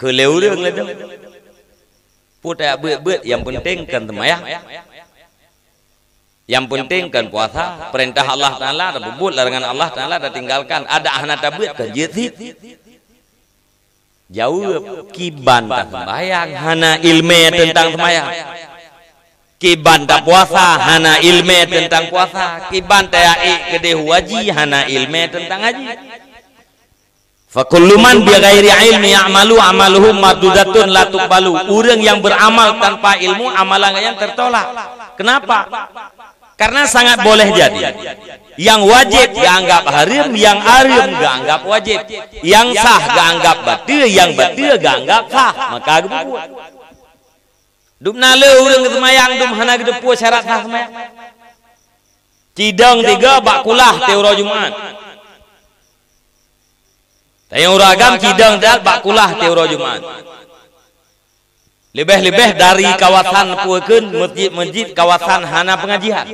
Keleuriung ledeng. Putai beut-beut yang penting kan temayah. Yang penting kan puasa, perintah Allah Taala, rebut larangan Allah Taala, dah tinggalkan. Ada ahna tabut kan jadi jauh kiban tak sembahyang, hana ilme tentang sembahyang. Kiban tak puasa, hana ilme tentang puasa. Kiban tak gede huaji, hana ilme tentang haji. Fakulluman biaghairi ilmi ya'malu amaluhu madudatun latuk balu Urang yang beramal tanpa ilmu amalannya tertolak. Kenapa? Karena sangat boleh jadi. Yang wajib dianggap harim, yang harim dianggap wajib. Yang sah dianggap batil, yang batil dianggap sah. Maka dibuat. Dumna le urang gemayang dum hana gedepu syarat sah semayang. Cidang tiga bakulah teuro Jumat. Tayang uragam kidang dal bakulah ti ura Jumat. Lebih-lebih dari kawasan puekeun masjid-masjid kawasan hana pengajian.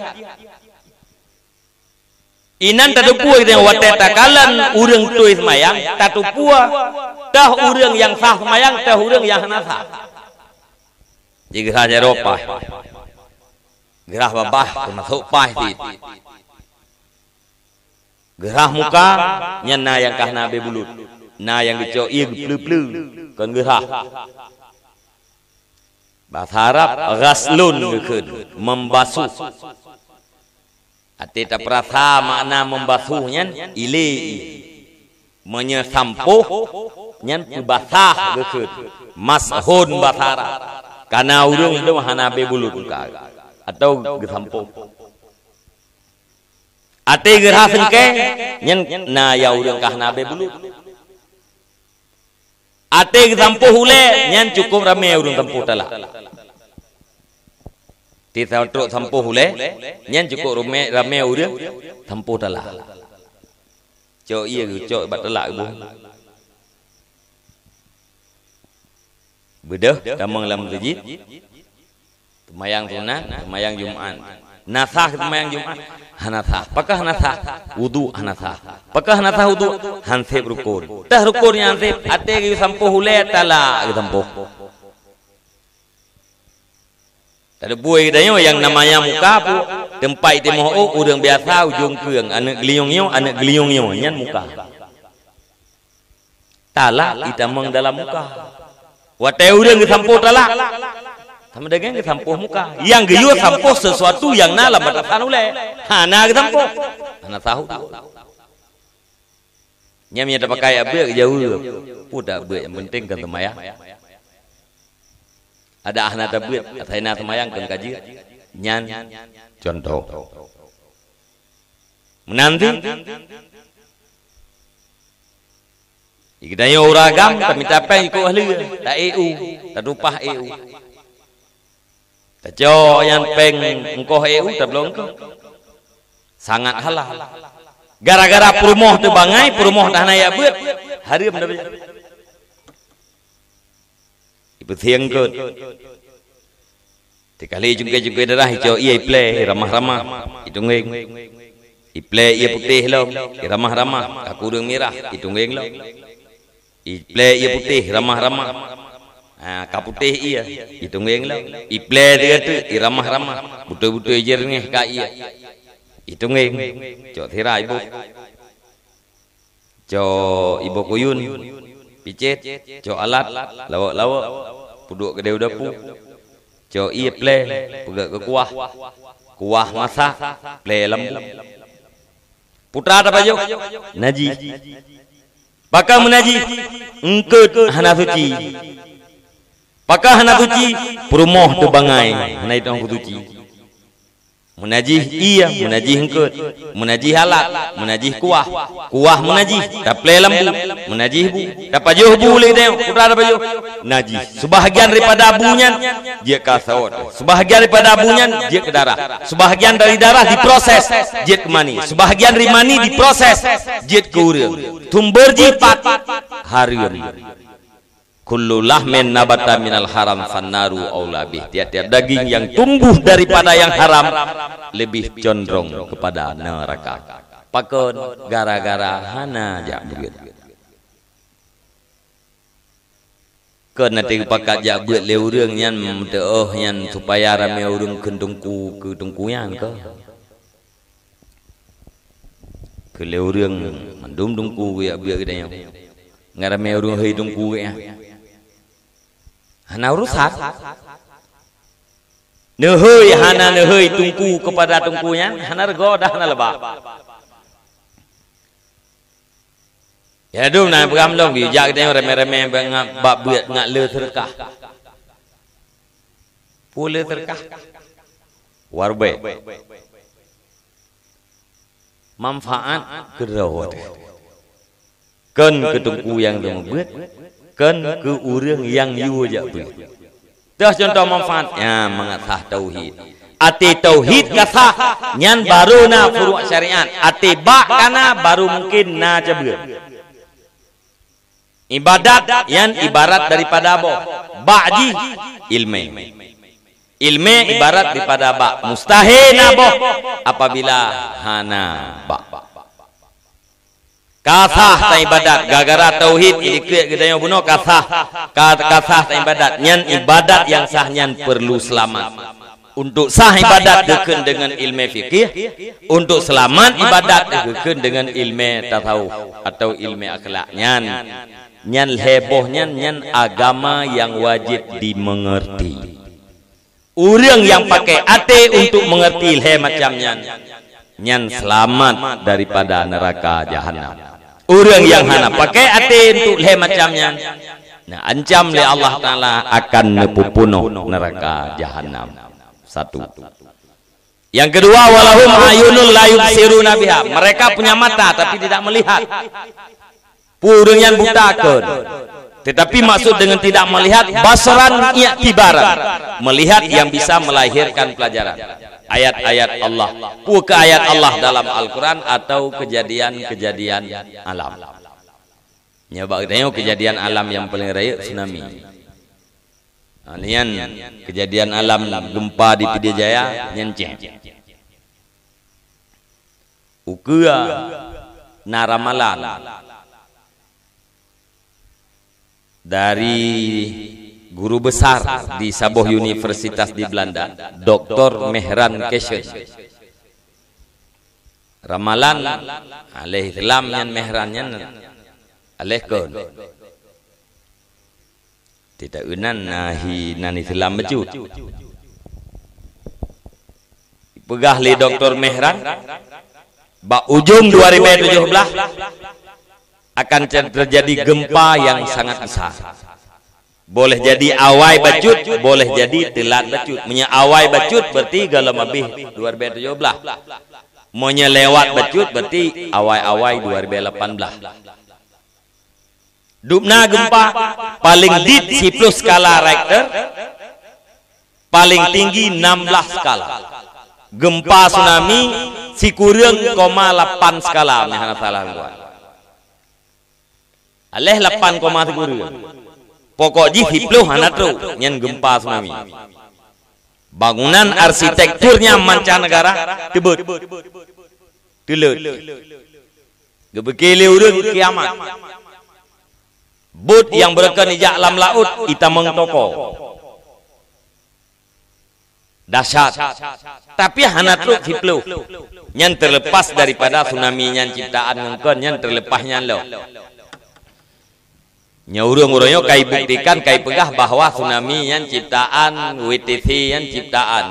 Inan tatupua yang wate takalan urang tuis mayang tatupua tah urang yang sah mayang tah urang yang hana sah. Jika hanya ropa. Gerah babah kena pah di gerah muka nyana yang kah nabe bulut na yang geco ir plu plu kon gerah bahasa Arab ghaslun ngekeun membasuh ati ta prasa makna membasuh nyan ile menyesampuh nyan basah ngekeun mashun bahasa Arab karena urung itu hanabe bulut atau gesampuh Atai gerah sengke nyen na ya urang kahna be bulu. Atai gampo ya hule nyen cukup rame ya urang tempo tala. Ti sautro tempo hule nyen cukup rame rame urang tempo tala. Jo iya jo batala ibu. Bedah damang lam rejit. Mayang tunan, mayang Jumat. Nasah mayang Jumat. hanatha pakah hanatha wudu hanatha pakah hanatha wudu hanse rukur tah rukur yang se ate sampo hule tala gi sampo tadi buaya dayo yang namanya muka pu tempai di moho urang biasa ujung kueng anak gliong yo anak gliong yo nyan muka tala itamang dalam muka wate urang gi sampo talak. Tama dagang ke tampo muka. Yang gayu tampo sesuatu yang nala batatan ule. Hana ke tampo. Hana tahu. Nyamnya ada pakai abe jauh. Udah abe yang penting kan temaya. Ada ahna tabu ada hina temayang kan kaji. Nyan contoh. Menanti kita yo ragam, tapi yang ikut ahli, ya? tak EU, tak rupah EU. Ta yang peng engko eu ta tu. Sangat halal. Gara-gara purmoh tu bangai, purmoh dah naya beut. Harim dah beut. Ibu thiang kot. Tikali juga juga darah hijau ia play ramah-ramah. i play ia putih lo, ramah-ramah, kakurung merah, itungeng lo. play ia putih ramah-ramah, Ah, kaputih ia. Hitung yang lah. Iplay kan dia tu. Iramah-ramah. Butuh-butuh ajar ni. Kak ia. Hitung yang. Cok thera ibu. Cok ibu kuyun. Picit. Cok alat. Lawak-lawak. Puduk kedai udapu. Cok ia play. Puduk ke kuah. Kuah masak. Play lam, Putra apa jok Naji. Bakal menaji. engkau hana suci. Maka hana tuci perumoh tu bangai. Hana itu hana tuci. Munajih iya, munajih engkut, munajih halak, munajih kuah, kuah munajih, taple lembu, munajih bu, tapajuh bu le deo, kuda tapajuh, najih. Sebahagian daripada abunya dia kasawat, sebahagian daripada abunya dia ke darah, sebahagian dari darah diproses dia ke mani, sebahagian dari mani diproses dia ke urin. Tumberji pat hari hari. Kullu lahmin nabata minal haram fannaru aula Tiap-tiap daging yang tumbuh daripada yang haram lebih condong kepada neraka. Pakon gara-gara hana aja begitu. Kau nanti pakat jak buat le yang nyan oh supaya ramai urang kentungku kentungku yang ke. Ke le urang tungku ya buat kita yang. Ngaramai urang hei ya. Hana rusak. Nehoi hana nehoi tungku kepada tungkunya, hana regoda hana lebah. Ya dum na pegam dong bijak dia remeh-remeh bengak bab buat ngak le terkah. Pula terkah. Warbe. Manfaat kerawat. Kan ketungku yang dong buat kan ke orang yang you je tu contoh manfaat ya mengatah tauhid ati tauhid gasah nyan baru na furu' syariat ati bak kana baru mungkin na cebel ibadat yang ibarat daripada bo. ba'di ilmi ilmi ibarat daripada bak. mustahil bo. apabila hana bak. Kasah tak ibadat. Gara-gara tauhid. Ini kuih kita yang bunuh. Kasah. Kasah tak ibadat. Nyan ibadat yang sah nyan perlu selamat. Untuk sah ibadat dekun dengan ilmu fikih. Untuk selamat ibadat dekun dengan ilmu tasawuf. Atau ilmu akhlak. Nyan. Nyan heboh nyan. Nyan agama yang wajib dimengerti. Uriang yang pakai ate untuk mengerti he macam nyan. nyan selamat daripada neraka jahanam. Orang yang hana pakai ati untuk leh macamnya. Nah, ancam oleh Allah Ta'ala akan nepupuno neraka jahanam. Satu. Yang kedua, walahum ayunul layub siru nabiha. Mereka punya mata tapi tidak melihat. Purung yang butakan. Tetapi maksud dengan tidak melihat, basaran ia tibaran. Melihat yang bisa melahirkan pelajaran ayat-ayat Allah buka ayat Allah dalam Al-Quran atau kejadian-kejadian alam nyoba tengok kejadian alam yang paling raya tsunami nah, nian kejadian alam gempa di Pidijaya nian ceng ukua naramalan dari guru besar di sebuah Universitas di Belanda, Dr. Mehran Keshe, Ramalan alaih lam yang mehrannya alaih Tidak unan nahi nani lam beju. Pegah li Dr. Mehran ba ujung 2017 akan terjadi gempa yang sangat besar boleh jadi awai bacut boleh jadi telat bacut menya awai bacut berarti galam lebih belas. menya lewat bacut berarti awai-awai 2018 dubna gempa paling dit si plus skala rektor paling tinggi 16 skala gempa tsunami si kurang koma 8 skala mehana salah gua aleh 8 koma kurang Pokoknya hiplo hanatro yang gempa tsunami. Bangunan arsitekturnya mancanegara tebut. Telut. Gebekele urut kiamat. Bud yang berken ijak alam laut ita toko. Dahsyat. Tapi hanatro hiplo yang terlepas daripada tsunami yang ciptaan ngengkon yang terlepasnya lo nyurung-urungnya kai buktikan kai pegah bahwa tsunami yang ciptaan WTC yang ciptaan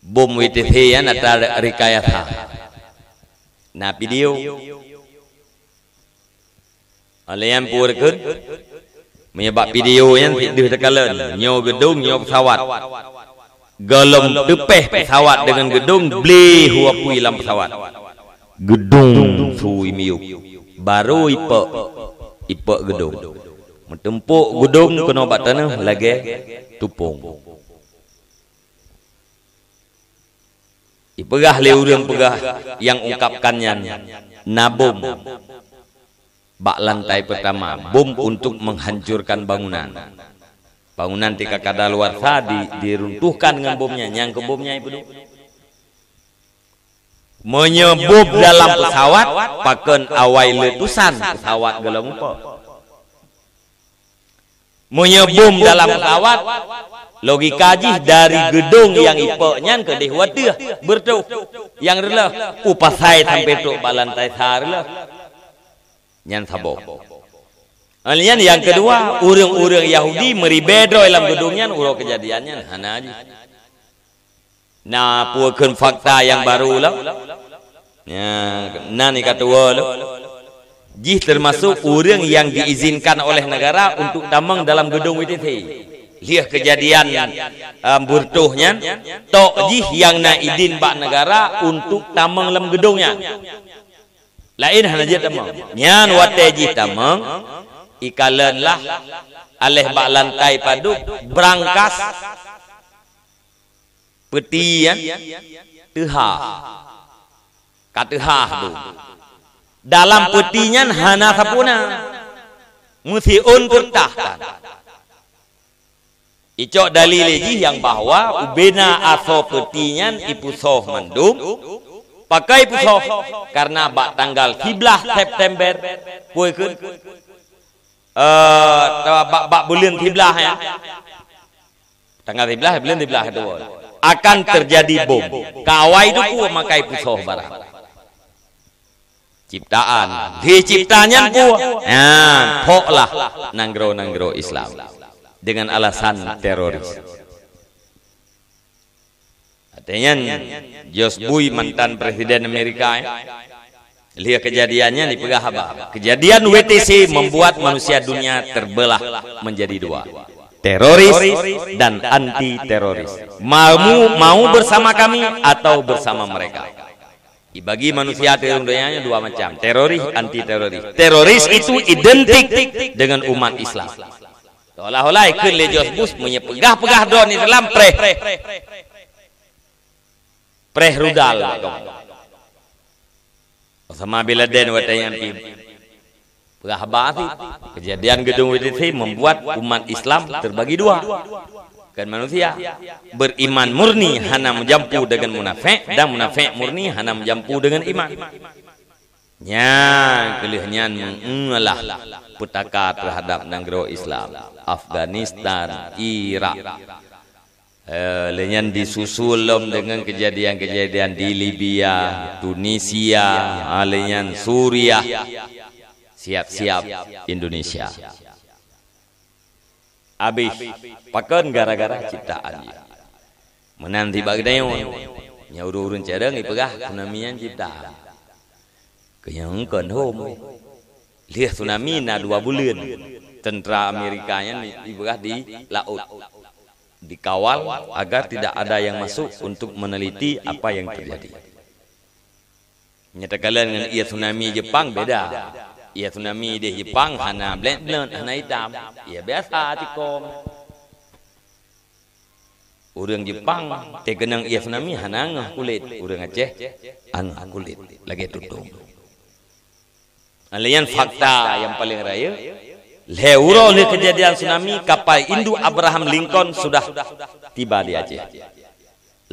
bom WTC yang atau rekayasa nah, nah video oleh yang purkun menyebab video yang tidak terkalan nyawa gedung nyawa pesawat galom tepeh pesawat dengan gedung beli huapui dalam pesawat gedung suimiu baru ipe ipak gedung. Metempuk gedung kena bat tanah lagi tupung. Iperah leurang pegah yang ungkapkannya nabum bak lantai pertama bom untuk menghancurkan bangunan. Bangunan tika kada luar tadi diruntuhkan dengan bomnya, nyangkut bomnya ibu. Dulu menyebub dalam pesawat pakai awal letusan pesawat gelam apa menyebub dalam pesawat logika jih dari gedung yang ipaknya ke dihwati bertu yang rela upasai sampai tu balantai sar lah yang sabo alian yang kedua urang-urang yahudi meribedo dalam gedungnya urang kejadiannya hanaji Nah, puakan fakta yang baru lah. Ya, nah ni kata wala. Jih termasuk orang yang diizinkan oleh negara untuk tamang dalam gedung WTT. Lihat kejadian um, burtuhnya. Tok jih yang nak izin bak negara untuk tamang dalam gedungnya. Lain hanya jih tamang. Nyan watai jih tamang. Ikalan lah. Aleh bak lantai padu. Berangkas. peti ya katehah tu dalam petinya hana sapuna muthiun untuk tahtan Icok dalil yang bahwa ubena aso petinyan ipusoh mandum pakai pusoh karena bak tanggal 17 September kue ke eh, bak bulan 17 ya tanggal 17 bulan 17 itu akan terjadi bom. Kawai itu ku makai pusoh barang. Ciptaan, di ciptanya ku, nah, lah nanggro nanggro Islam dengan alasan teroris. Artinya, George Bui mantan presiden Amerika, ya. Ya. Lihat kejadiannya di Pegahaba. Kejadian WTC membuat manusia dunia terbelah menjadi dua teroris dan anti teroris. Mau mau bersama kami atau bersama mereka. Dibagi manusia dunianya dua macam, teroris anti teroris. Teroris itu identik dengan umat Islam. Seolah-olah ikut lejos bus menyepegah-pegah don di dalam preh. Preh rudal. Sama bila den watanya Rahbani. Kejadian gedung WTC membuat umat Islam terbagi dua. Kan manusia beriman murni hana menjampu dengan munafik dan munafik murni hana menjampu dengan iman. Nya kelihatan mengalah petaka terhadap negara Islam Afghanistan, Irak. Eh, lenyan disusul dengan kejadian-kejadian di Libya, Tunisia, ah, lenyan Suriah, siap-siap Indonesia. Abis, pakan gara-gara ciptaan. Menanti bagdayon. Nya urun cereng ipegah tsunami yang ciptaan. Kenyang kan home. Lihat tsunami na dua bulan. Tentara Amerikanya ipegah di laut. Dikawal agar tidak ada yang masuk untuk meneliti apa yang terjadi. Nyata kalian dengan iya tsunami Jepang beda ia tsunami dia hipang hana blend blend hana hitam ya biasa tikong Orang Jepang tegenang ia tsunami hanang kulit orang Aceh an kulit lagi tutung Alian fakta yang paling raya Leuro oleh kejadian tsunami kapal Indo Abraham Lincoln sudah tiba di Aceh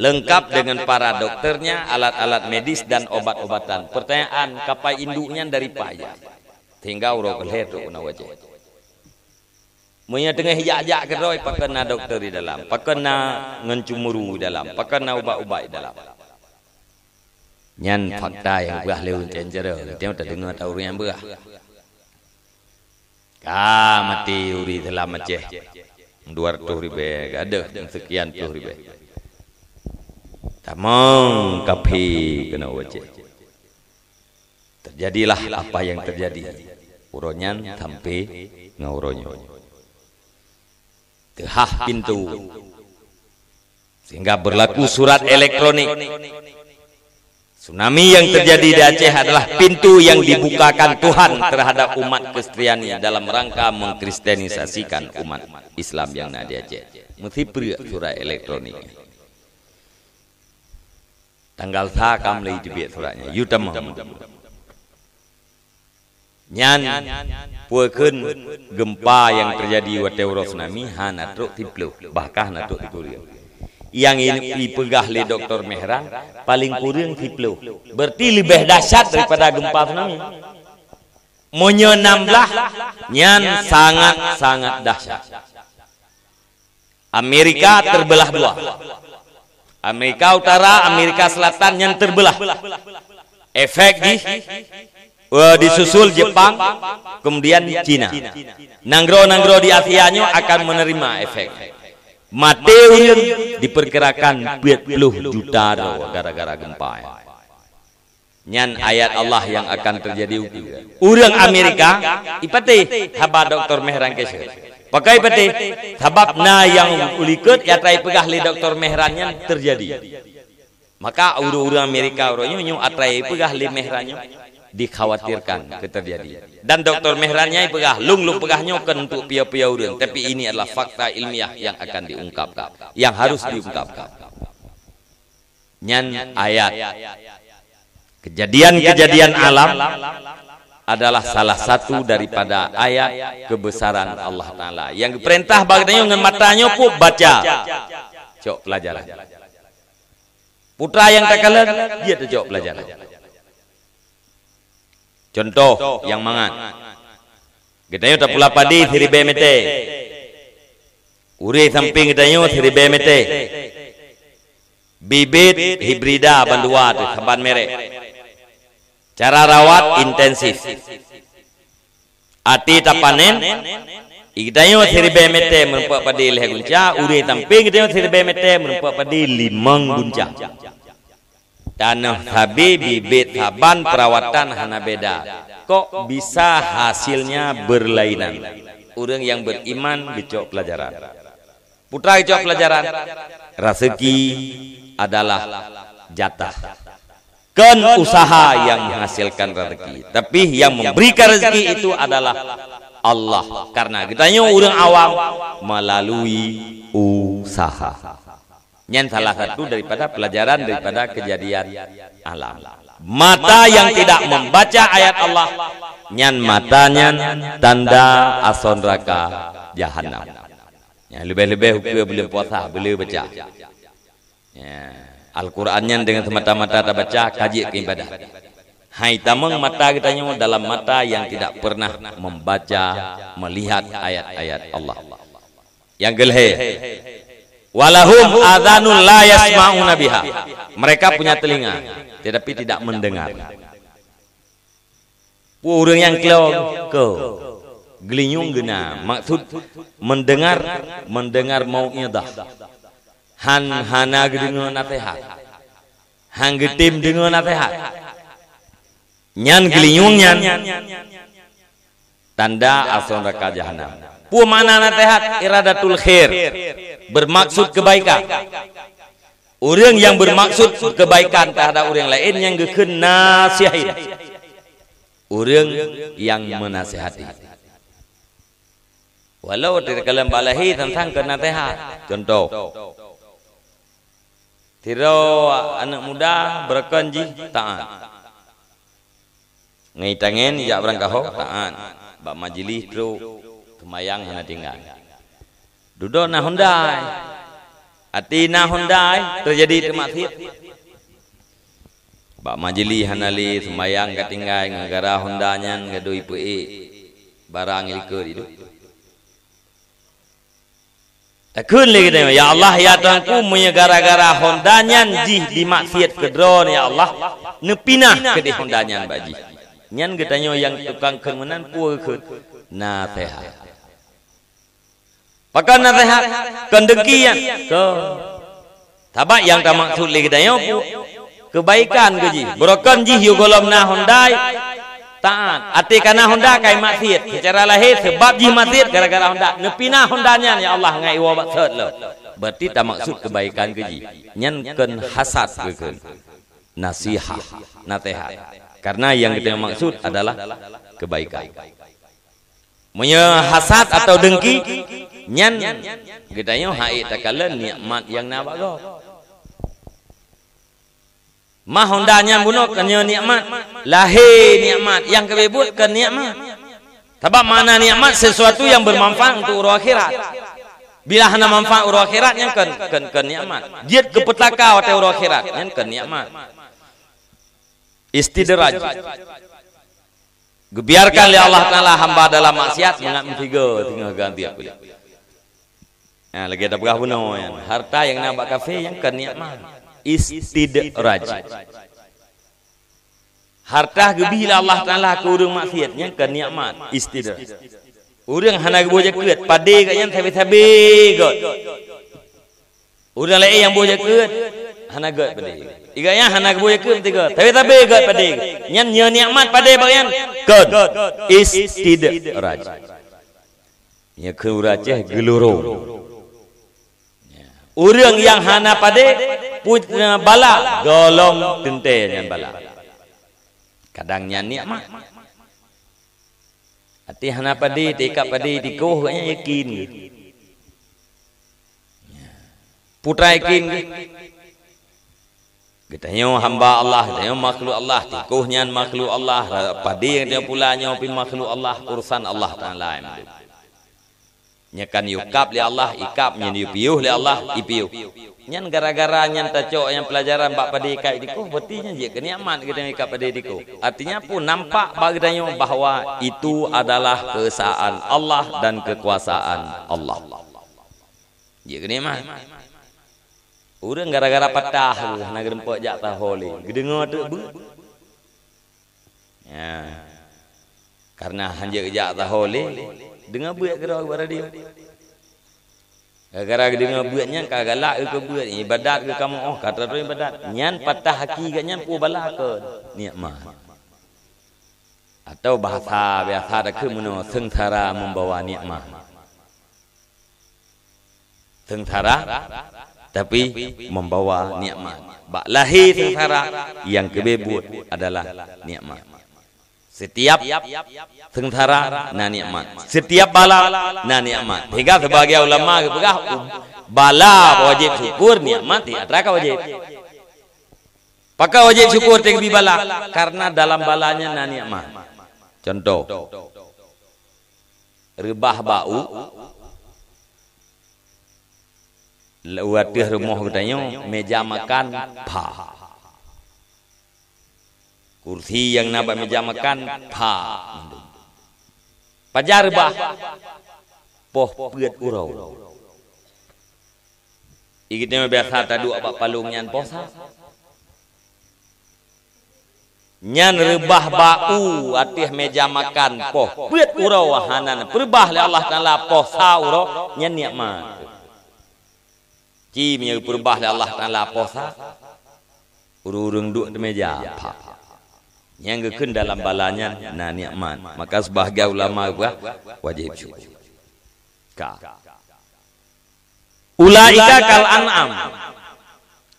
lengkap dengan para dokternya, alat-alat medis dan obat-obatan. Pertanyaan, kapal induknya dari payah. Tinga uro kelih tu kena wajah. Mungkin tengah hijak-hijak ke roi, pakai na doktor di dalam, pakai na ngencumuru di dalam, pakai na ubat-ubat di dalam. Nyan fakta yang buah lewun cenjera, dia tak dengar tau yang buah. Kah mati uri dalam macam dua ratus ribu, ada sekian puluh ribu. Tak mau kapi kena wajah. terjadilah apa yang terjadi uronyan sampai ngauronyo tehah pintu sehingga berlaku surat elektronik tsunami yang terjadi di Aceh adalah pintu yang dibukakan Tuhan terhadap umat Kristiani dalam rangka mengkristenisasikan umat Islam yang ada di Aceh mesti surat elektronik tanggal sa kam suratnya yutam ഞാൻ puakeun gempa yang terjadi wateuro tsunami hanatruk tiplu bahkah natuk dikuria yang dipegah oleh Dr. Mehran paling kurang tiplu berarti lebih dahsyat daripada gempa tsunami menyenamblah nyan sangat-sangat dahsyat Amerika terbelah dua Amerika Utara, Amerika Selatan yang terbelah efek di uh, disusul Jepang, kemudian Cina. Nanggro-nanggro di Asianya akan menerima efek. Mateun diperkirakan 40 juta gara-gara gempa. Ya. Nyan ayat Allah yang akan terjadi Urang Amerika ipate haba dokter Mehran kesel. Pakai pete sababna yang ulikut ya trai pegah li dokter Mehrannya terjadi. Maka uru-uru Amerika urangnya nyu atrai pegah li Mehrannya dikhawatirkan terjadi. Dan Dr. Mehranyai pegah, lunglung pegahnya kan untuk pia-pia urun. Tapi ini adalah fakta ilmiah yang akan diungkapkan. Yang harus diungkapkan. Nyan ayat. Kejadian-kejadian alam adalah salah satu daripada ayat kebesaran Allah Ta'ala. Yang perintah bagiannya dengan matanya pun baca. Cok pelajaran. Putra yang tak kalah, dia terjawab pelajaran. Contoh, yang mangan. Kita yo tak padi siri BMT. Uri samping kita yo siri BMT. Bibit hibrida banduat tempat mere. Cara rawat intensif. Ati tapanen kita yo siri BMT menumpak padi leh gunca. Uri samping kita yo siri BMT menumpak padi limang gunca. Tanah Habibi Bait Haban perawatan hana beda. Kok bisa hasilnya berlainan? Orang yang beriman gecok pelajaran. Putra gecok pelajaran. Rezeki adalah jatah. Ken usaha yang menghasilkan rezeki, tapi yang memberikan rezeki itu adalah Allah. Karena kita orang awam melalui usaha. Nyen salah satu daripada pelajaran daripada kejadian alam. Mata yang tidak membaca ayat Allah, nyan matanya tanda ason raka jahanam. Ya, lebih-lebih hukum boleh puasa, boleh baca. Ya, Al-Qurannya dengan semata-mata tak baca, kaji ke ibadah. Hai tamang mata kita nyawa dalam mata yang tidak pernah membaca, melihat ayat-ayat Allah. Yang gelhe, Walahum adhanul la yasma'una biha. Mereka punya telinga, tetapi tidak mendengar. Purung yang kelong ke gelinyung gena maksud mendengar mendengar mau dah han hana dengan nasihat hang getim dengan nasihat nyan gelinyung nyan tanda asal neraka Puh mana nasihat iradatul khair bermaksud kebaikan. Orang yang bermaksud kebaikan terhadap orang lain yang geken nasihatin. Orang yang menasihati. Walau terkalam balahi tentang tehat. Contoh. Tiro anak muda berkenji taat. Ngai tangen ya berangkah taat. Bak majelis teruk kemayang hana tinggal. Dudo na hundai. Ati na hundai terjadi kemakhir. Bak majili hanali semayang ketinggal negara hundanya ngadu ipu i barang ikut itu. Takun lagi dengan ya Allah ya tuanku punya gara-gara hundanya ji dimaksiat ke drone ya Allah nepina ke di hundanya baji. Nyan getanyo yang tukang kemenan puak ke nasihat. Pakai nasihat kendekian. Ke. Tabak yang tak maksud lagi dayo ya, pu. Kebaikan keji. Burokan jih yu ya, golom na hundai. Taat. Ati kana honda kai maksiat. Secara lahir sebab jih maksiat gara-gara honda. Nepina hondanya ya Allah ngai wa baksud lo. Berarti tak maksud kebaikan keji. nyenken hasad kekan. Nasihat. Nasihat. Karena yang kita maksud adalah kebaikan. Menya hasad atau dengki nyan gedanya hai takala nikmat yang na bago. Ma hondanya bunok kanya nikmat lahi nikmat yang kebebut ke nikmat. Tapi mana nikmat sesuatu yang bermanfaat untuk urah akhirat. Bila hana manfaat urah akhirat yang kan kan kan nikmat. Dia kepetaka atau urah akhirat yang kan nikmat. Istidraj. Biarkan ya Allah Ta'ala ya hamba dalam maksiat mengam ya. tiga tinggal ganti aku. Ya. Nah, lagi ada berkah bunuh yang harta yang nampak kafe yang kenikmat istidraj. Harta gebihlah Allah Ta'ala ke urung maksiatnya kenikmat istidraj. Urang hana boja keut pade kat yang tabe-tabe got. lain yang boja keut hanak gat pada ye. Iga yang hanak buye ke mesti ke. Tapi tapi gat pada ye. Nyen nyen nikmat pada bagian. Kod is tid raj. Ye ya, ke ura ce eh, geluro. Ya. Urang yang hana pada put bala golong tente nyen bala. Kadang nyen nikmat. Ati hanak pada tekap pada dikoh kan yakin. Ya. Putra yakin Getanyo oh, hamba Allah, getanyo makhluk Allah, tikuhnya makhluk Allah, padi yang dia pula nyopi makhluk Allah, urusan Allah lain. Nyakan yukap li Allah, ikap nyen yupiuh li Allah, ipiuh. Nyan gara-gara nyan tacok yang pelajaran bak padi kai dikuh, betinya je kenyaman kita ikap padi dikuh. Artinya pun nampak bagdanyo bahawa itu adalah kesaan Allah dan kekuasaan Allah. Dia Kenyaman. Orang gara-gara patah nak gempak jak tahole. Gedengar tu bu. Ya. Karena hanya jak tahole, dengar buat gara kepada dia. Gara-gara dengar buatnya kagalak ke buat ibadat ke kamu oh kata tu ibadat. Nyan patah hati ke nyan pu bala ke. Nikmat. Atau bahasa biasa tak ke mano sengsara membawa nikmat. Sengsara tapi membawa nikmat. Bak lahir sengsara yang kebebut adalah nikmat. Setiap sengsara na nikmat. Setiap bala na nikmat. Hingga sebagai ulama kepegah uh, bala wajib syukur nikmat tiada kau wajib. Pakai wajib syukur tinggi bala karena dalam balanya na nikmat. Contoh rebah bau Wadah rumah katanya meja makan pa. Kursi yang nabak meja makan pa. Pajar bah. Poh pegat urau. Ikitnya biasa tadu apa palung nyan posa. Nyan rebah bau atih meja makan poh. Pegat urau wahanan. Perbah le Allah Ta'ala posa urau nyan niat makan. Ci punya perubah le Allah Taala posa. Ururung duk di meja apa? Yang kekun dalam balanya na nikmat. Maka sebahagia ulama gua wajib syukur. Ka. Ulaika kal an'am.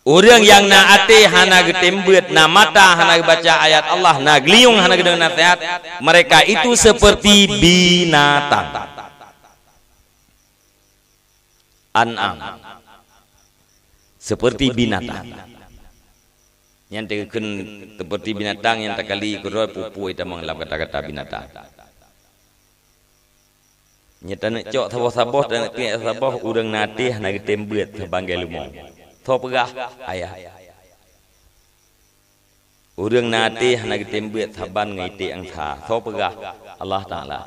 Orang yang naati hana getembet na mata hana baca ayat Allah na geliung hana gedeng nasihat mereka itu seperti binatang. An'am. seperti binatang. Yang tegakkan seperti binatang yang tak kali kerja pupu itu mengelap kata-kata binatang. Nya tanya cok sabah sabah dan kena sabah udang nanti nak tembet sebanggai lumong. Tho pegah ayah. Udang nanti nak tembet sebanggai ti angsa. Tho pegah Allah Ta'ala.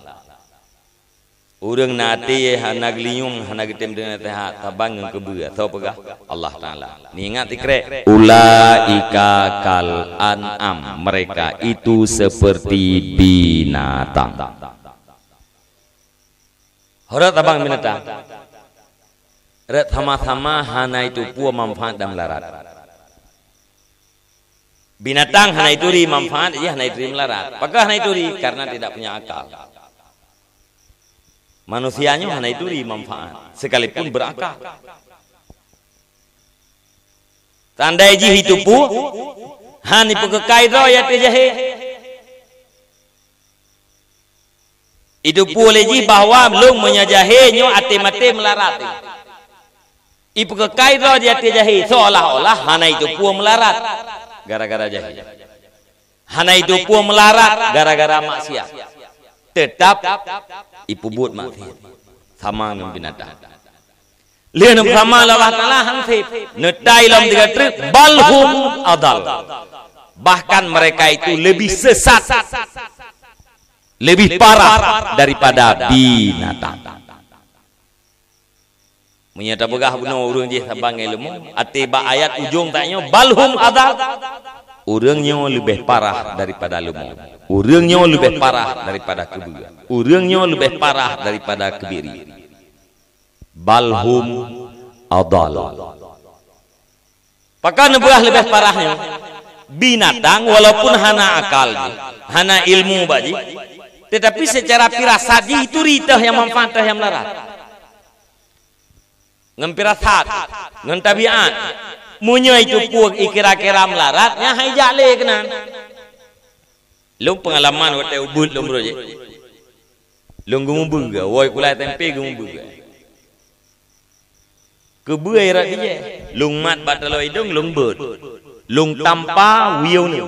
Orang nanti ye hanag liung hanag tem dengan teha tabang yang kebua. Ya. tau pega Allah Taala. Ni ingat ikre. Ulaika kal anam. Mereka itu seperti binatang. Hora tabang binatang. Rat sama-sama hana itu puah manfaat dan larat. Binatang hana itu ri manfaat, iya hana itu ri melarat. Pegah hana itu ri karena tidak punya akal. Manusianya mana itu duri manfaat, sekalipun berakal. Tandai ji hitupu, hani pekekai ya tejahe. Hidupu oleh ji bahwa belum menyajahe nyo ate mate melarat. Ibu kekai ya jati jahe seolah-olah hana itu puah melarat gara-gara jahe. Hana itu puah melarat gara-gara maksiat tetap ipubut mati sama dengan binatang lian sama Allah taala hansif netai lam tiga tri balhum adal bahkan mereka itu lebih sesat lebih parah daripada binatang Menyata begah guna urung je sabang ilmu. Atiba ayat ujung tanya balhum adal orangnya lebih parah daripada lemu orangnya lebih parah daripada kedua orangnya lebih parah daripada kebiri balhum adal pakan buah lebih parahnya binatang walaupun hana akal hana ilmu baji tetapi secara pirasadi itu rita yang memfantah yang melarat ngempirasat ngentabiat munyai cukur ikira-kira melarat nya hai jale kena lu pengalaman wate ubut lu bro je lu gumubung ga woi kulai tempe gumubung ga kebuai rak dia lu mat batalo hidung lu bet lu tampa wiu ni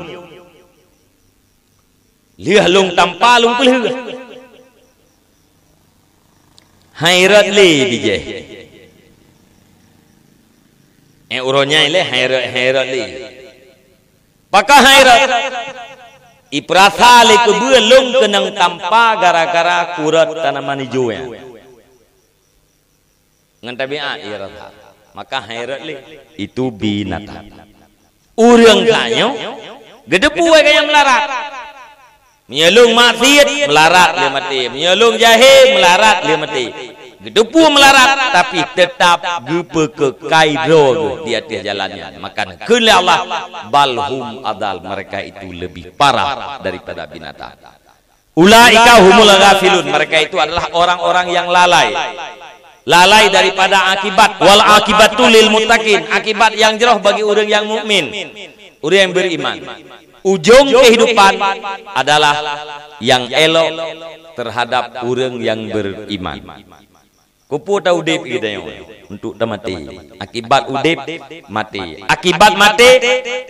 lia lu tampa lu kulih hai rat le dia ऐं उरोन्या इले हैरो हैरो ली पका हैरो iprasa le kebelum kenang tanpa gara-gara kurat tanaman hijau ya, ya. ngan tabi'a ah, iya, irata maka hairat le itu binatang urang kanyo gedepu we kaya melarat menyelung maksiat melarat dia mati menyelung jahe melarat dia mati Gedepu melarat tapi tetap gepe ke Kairo dia dia jalannya. Maka kela Allah balhum adal mereka itu lebih parah daripada binatang. Ulaika humul ghafilun mereka itu adalah orang-orang yang lalai. Lalai daripada akibat wal akibatu lil muttaqin, akibat yang jeroh bagi orang yang mukmin. Orang yang beriman. Ujung kehidupan adalah yang elok terhadap orang yang beriman. Kupu tahu udip kita gitu gitu. yang untuk dah mati. Akibat udip mati. Akibat mati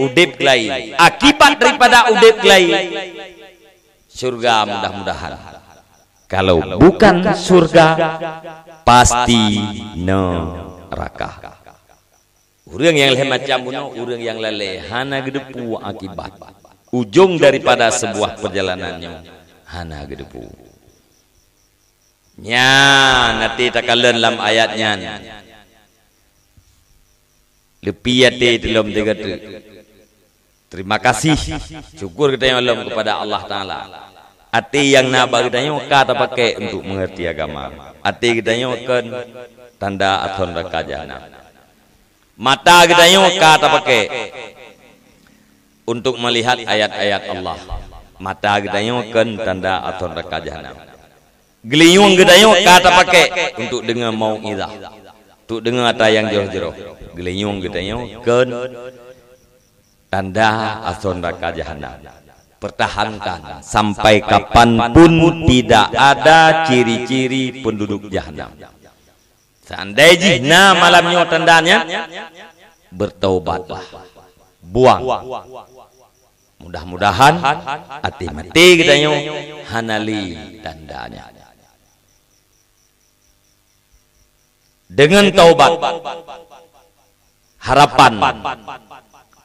udip kelai. Akibat daripada udip kelai surga mudah-mudahan. Kalau bukan surga pasti neraka. Orang yang lemah macam puno, orang yang lele hana gedepu akibat. Ujung daripada sebuah perjalanannya hana gedepu. Nya nanti takalan lam ayatnya. Lepiate dalam tiga Terima kasih. Syukur kita yang Allah kepada Allah Ta'ala. Ati yang nabah kita yang kata pakai untuk mengerti agama. Ati kita yang akan tanda atau neraka jahanam. Mata kita yang kata pakai untuk melihat ayat-ayat Allah. Mata kita yang akan tanda atau neraka jahanam. Geliyung gedayung kata pakai untuk dengar mau ida, Untuk dengar ada yang jauh-jauh. Geliyung gedayung ken tanda ason raka Pertahankan sampai kapanpun tidak ada ciri-ciri penduduk jahanam. Seandainya nah malamnya tandanya bertobatlah, Buang. Mudah-mudahan hati mati kita hanali tandanya. dengan taubat harapan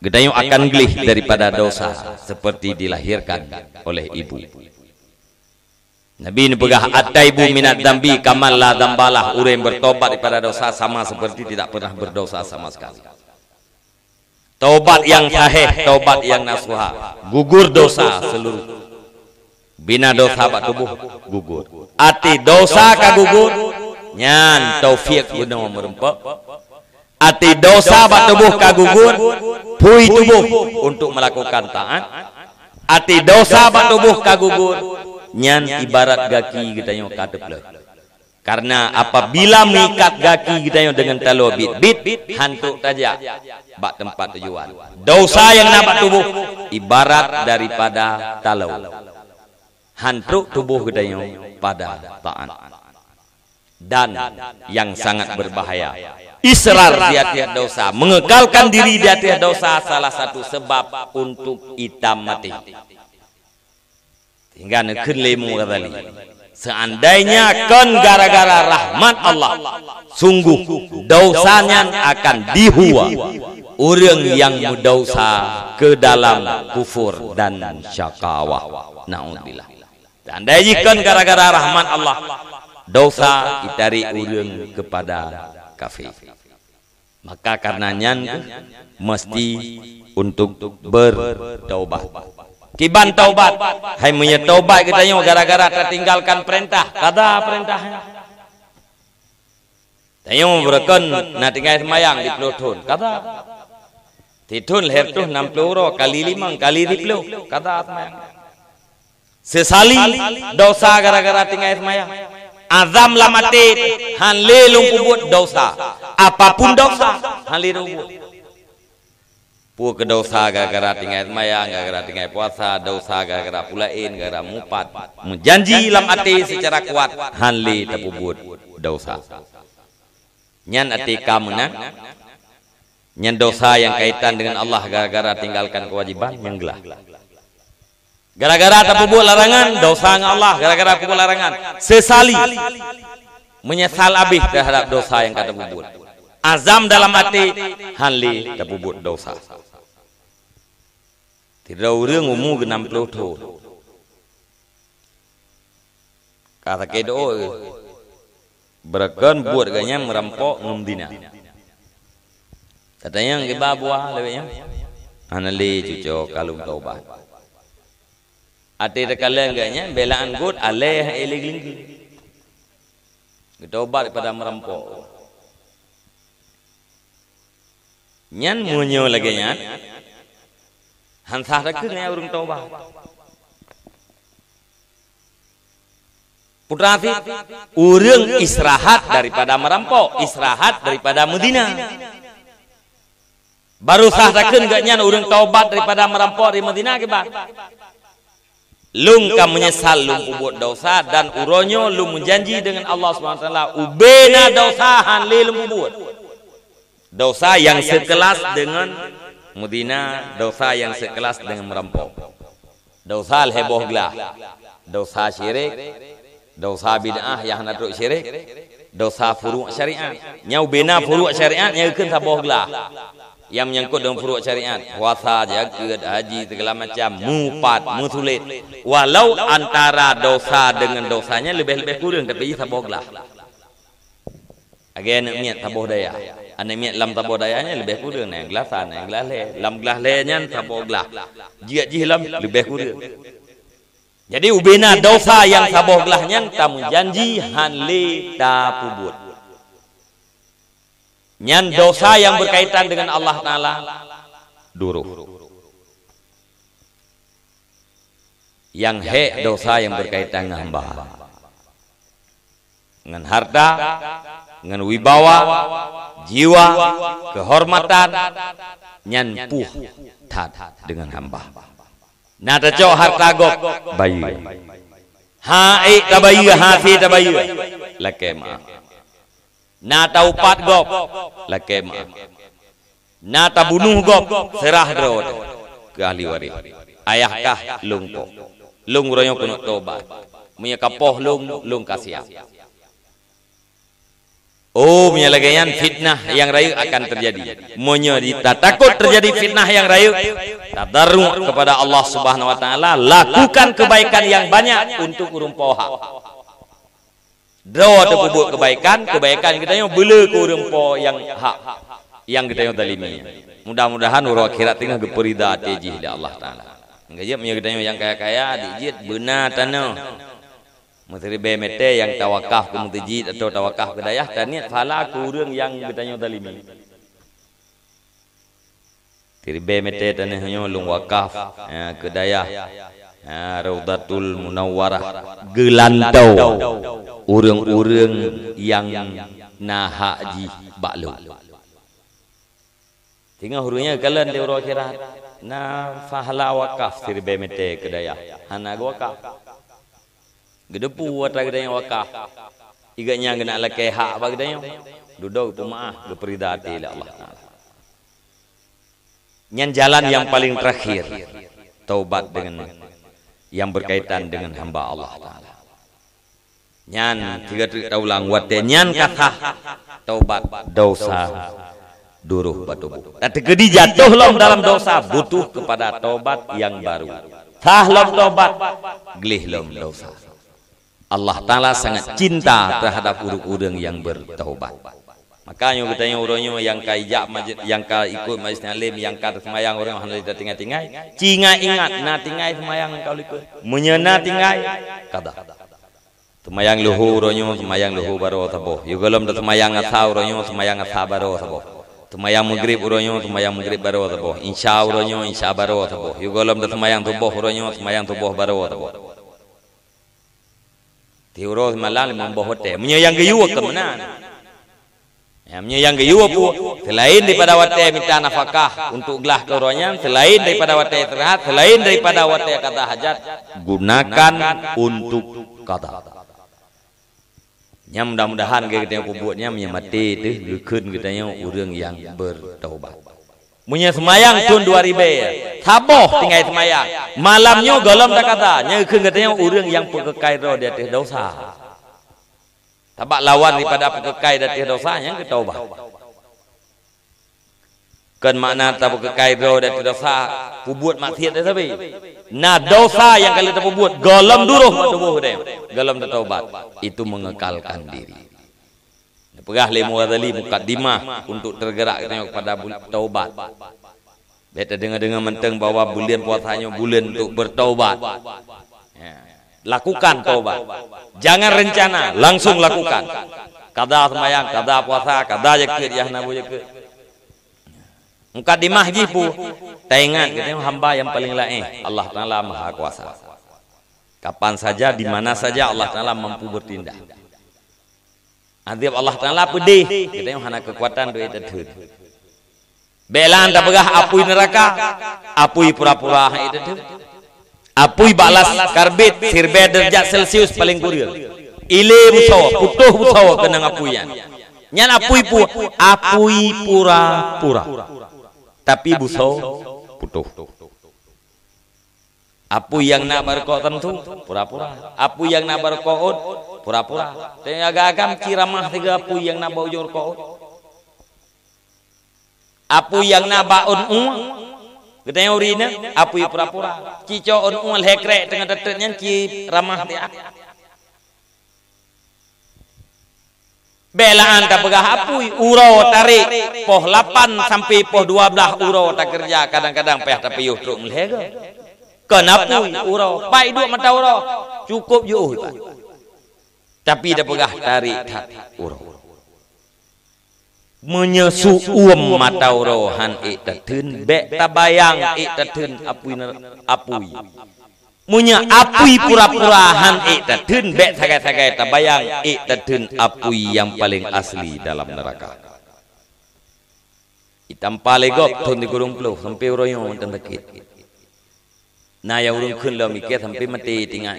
Gedayu akan gelih daripada dosa seperti dilahirkan oleh ibu. Nabi ini pegah ibu minat dambi kamal la dambalah urim bertobat daripada dosa sama seperti tidak pernah berdosa sama sekali. Taubat yang sahih, taubat yang nasuha, gugur dosa seluruh. Bina dosa bak tubuh gugur. Ati dosa kagugur, nyan udah guna merempok ati dosa batubuh tubuh kagugur pui tubuh untuk melakukan taat ati dosa batubuh tubuh kagugur nyan ibarat gaki kita yang kadeple karena apabila mikat gaki kita dengan talo bit bit hantu saja bak tempat tujuan dosa yang nampak tubuh ibarat daripada talo hantu tubuh kita yang pada taat dan yang sangat berbahaya. Israr di atas dosa, mengekalkan diri di atas dosa salah satu sebab untuk hitam mati. Hingga nekin lemu kadali. Seandainya kan gara-gara rahmat Allah, sungguh dosanya akan dihua orang yang berdosa ke dalam kufur dan syakawah. Naudzubillah. Seandainya kan gara-gara rahmat Allah, dosa itari urang kepada kafir. Maka karenanya mesti untuk bertaubat. Kiban taubat. Hai punya taubat kita yang gara-gara tertinggalkan perintah. Kada perintah. Tayo berken na tinggal semayang di pelutun. Kada. Titun leher tuh 60 euro kali limang kali di peluh. Kada atmayang. Sesali dosa gara-gara tinggal semayang. Azam lamate mati. Han lelung kubut dosa. Apapun dosa. Han lelung kubut. ke dosa gara-gara tinggal maya, gara-gara tinggal puasa, dosa gara-gara pulain, gara-gara mupat. Menjanji lam ati secara kuat. Han le tepubut dosa. Nyan ati kamu nak. Nyan dosa yang kaitan dengan Allah gara-gara tinggalkan kewajiban yang gelah. Gara-gara tak pukul larangan, dosa dengan Allah. Gara-gara buat larangan. Sesali. Menyesal abih terhadap dosa yang kata pukul. Azam dalam hati, hanli tak pukul dosa. Tidak orang umur ke 60 tahun. Kata kedo, berakan buat ganya merampok ngemdina. Katanya yang kebab buah lebihnya. Hanli cucok kalung taubat. Ate kalenganya belaan gut aleh eliglingi. Gedobat daripada merampok. Nyan munyo lagi nyan. Hansah rakyat nyan urung tobat. urung istirahat daripada merampok, istirahat daripada Medina. Baru sah rakyat nyan urung taubat daripada merampok di Medina ke Lung kam menyesal lung ubut dosa dan uronyo lung menjanji dengan Allah Subhanahu ubena dosa han li lung Dosa yang sekelas dengan Medina, dosa yang sekelas dengan merampok. Dosa heboh gila. Dosa syirik. Dosa bid'ah yang nak duk syirik. Dosa furu' syariat. Nyau bena furu' syariat nyau kena sabah gila yang menyangkut dengan furu' syariat puasa zakat haji segala macam mupat musulit walau antara dosa dengan dosanya lebih-lebih kurang tapi saboglah agen niat saboh daya ane miat lam tabo dayanya lebih kurang nang gelasan nang gelale lam gelale nyan tabo gelah jiat ji lam lebih kurang jadi ubena dosa yang tabo gelah nyan tamu janji hanli ta pubut Nyan dosa yang berkaitan dengan Allah Ta'ala Duru Yang he dosa yang berkaitan dengan hamba Dengan harta Dengan wibawa Jiwa Kehormatan Nyan puh Tat dengan hamba Nada cok harta gok Bayu Ha ik tabayu ha si tabayu Lekema na taupat gop lake ma na bunuh gop serah drot ke ahli waris ayahkah lungko lung royo kuno tobat munya kapoh lung lung kasiap Oh, punya lagayan fitnah yang rayu akan terjadi. Munya kita takut terjadi fitnah yang rayu. Tadarru kepada Allah Subhanahu wa taala, lakukan kebaikan yang banyak untuk urum poha. Dua terbubut kebaikan, kebaikan kita yang bela ke orang po yang hak yang kita yang dalimi. Mudah-mudahan urus akhirat tinggal geperida tiji di Allah Taala. Ngaji punya kita yang kaya-kaya dijit bena tanah. Menteri BMT yang tawakaf ke menteri atau tawakaf ke dayah ini salah kurang yang kita yang dalimi Menteri BMT dan ini hanya lung wakaf eh, ke dayah ya, Raudatul Munawwarah gelantau urang-urang yang nahaji baklo Tinggal hurunya kalan di urang akhirat na fahala wakaf sirbe mete kedaya Hanag wakaf gedepu atak kedaya wakaf iganya kena lakai hak bagi daya duduk pemaah geperidati la Allah taala nyan jalan yang paling terakhir taubat dengan yang berkaitan dengan hamba Allah Ta'ala. Nyan, tiga tiga ulang wate nyan kata taubat dosa duruh batu batu. Tapi gede jatuh lom dalam dosa butuh kepada taubat yang baru. Tah lom taubat, gelih lom dosa. Allah Ta'ala sangat cinta terhadap uruk-urung yang bertaubat. Makanya kita tanya orang yang kau kai jak yang kau ikut masjid salim yang kai semayang orang hendak kita tinggal-tinggal. Cinga ingat na tinggal semayang kau ikut. Menyena tinggal kada. Semayang luhu orang yang semayang luhu baru sabo. Yugalam dah semayang asa orang yang semayang asa baru sabo. Semayang maghrib orang yang semayang maghrib baru sabo. Insya orang yang insya baru sabo. Yugalam dah semayang tu boh orang yang semayang tu boh baru sabo. Tiuros malam membohote. Menyayang gayu akan mana? Ya, yang geyuapu selain daripada watte minta nafkah untuk gelah keruanya, selain daripada watte terhad, selain daripada watte kata hajat, gunakan untuk kata. Yang mudah-mudahan kita yang kubuatnya menyemati itu lukun kita yang urang yang bertaubat. Munya semayang tun dua ribu ya. Taboh tinggal semayang. Malamnya golom tak kata. Nyekun kita yang urang yang pekekairo dia tidak usah. Tapi lawan daripada apa kekai dan tiada dosa yang kita ubah. Kan makna tapi kekai dan tiada dosa kubuat maksiat dia tapi. Nah dosa yang kalian tak buat golam duruh tubuh dia. Golam taubat. Itu mengekalkan diri. Pegah lima wadali mukaddimah untuk tergerak tengok kepada taubat. Beta dengar-dengar menteng bahawa bulan puasanya bulan untuk bertaubat. Ya. lakukan tobat. Jangan rencana, langsung lakukan. Kada semayang, kada puasa, kada jekir ya nabu jekir. Muka di mahji pu, kita kita hamba yang paling lain. Allah Taala Maha Kuasa. Kapan saja, di mana saja Allah Taala mampu bertindak. Nanti Allah Taala pedih, kita yang hana kekuatan doa itu. Belan tak pegah apui neraka, apui pura-pura itu apui balas karbit sirbe derajat celcius paling kurir ile busawa putuh busawa kena ngapuian nyan apui pu apui pura-pura tapi busawa putuh Apu yang nabar berkotan tu pura-pura. Apu yang nabar berkoot pura-pura. Tengah agam kiramah tiga apu yang nak bau jor Apu yang nak baun uang Kita yang urina, apa yang pura-pura. Cicu on ungal hekrek tengah tetet yang ki ramah dia. Belaan tak pegah apa uro tarik poh lapan sampai poh dua belah uro tak kerja kadang-kadang pihak tapi yuk truk melihat kenapa kan uro pai dua mata uro cukup yuk oh, tapi dah pegah tarik tak uro menyesu um mata rohan itatun bek tabayang itatun apui apui munya apui pura-purahan itatun bek sakai-sakai tabayang itatun apui yang paling asli dalam neraka itam palegop tun di kurung peluh sampai royong mantan dekit nah ya urung kun lo mikir sampai mati tinggal